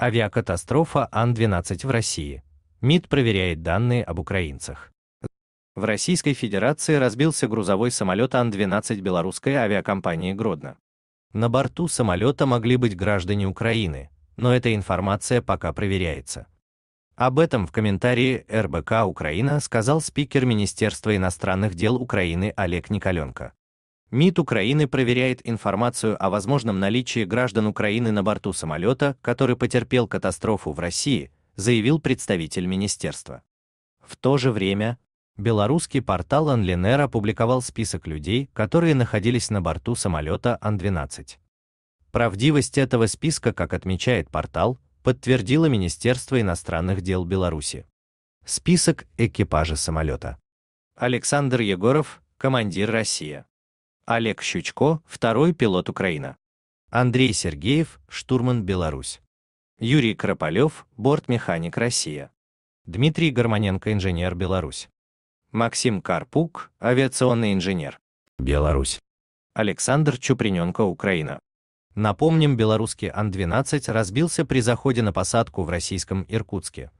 Авиакатастрофа Ан-12 в России. МИД проверяет данные об украинцах. В Российской Федерации разбился грузовой самолет Ан-12 белорусской авиакомпании Гродно. На борту самолета могли быть граждане Украины, но эта информация пока проверяется. Об этом в комментарии РБК Украина сказал спикер Министерства иностранных дел Украины Олег Николенко. МИД Украины проверяет информацию о возможном наличии граждан Украины на борту самолета, который потерпел катастрофу в России, заявил представитель министерства. В то же время, белорусский портал Анлинер опубликовал список людей, которые находились на борту самолета Ан-12. Правдивость этого списка, как отмечает портал, подтвердило Министерство иностранных дел Беларуси. Список экипажа самолета. Александр Егоров, командир Россия. Олег Щучко, второй пилот Украина. Андрей Сергеев, штурман Беларусь. Юрий Крополев, бортмеханик Россия. Дмитрий Гармоненко, инженер Беларусь. Максим Карпук, авиационный инженер. Беларусь. Александр Чуприненко, Украина. Напомним, белорусский Ан-12 разбился при заходе на посадку в российском Иркутске.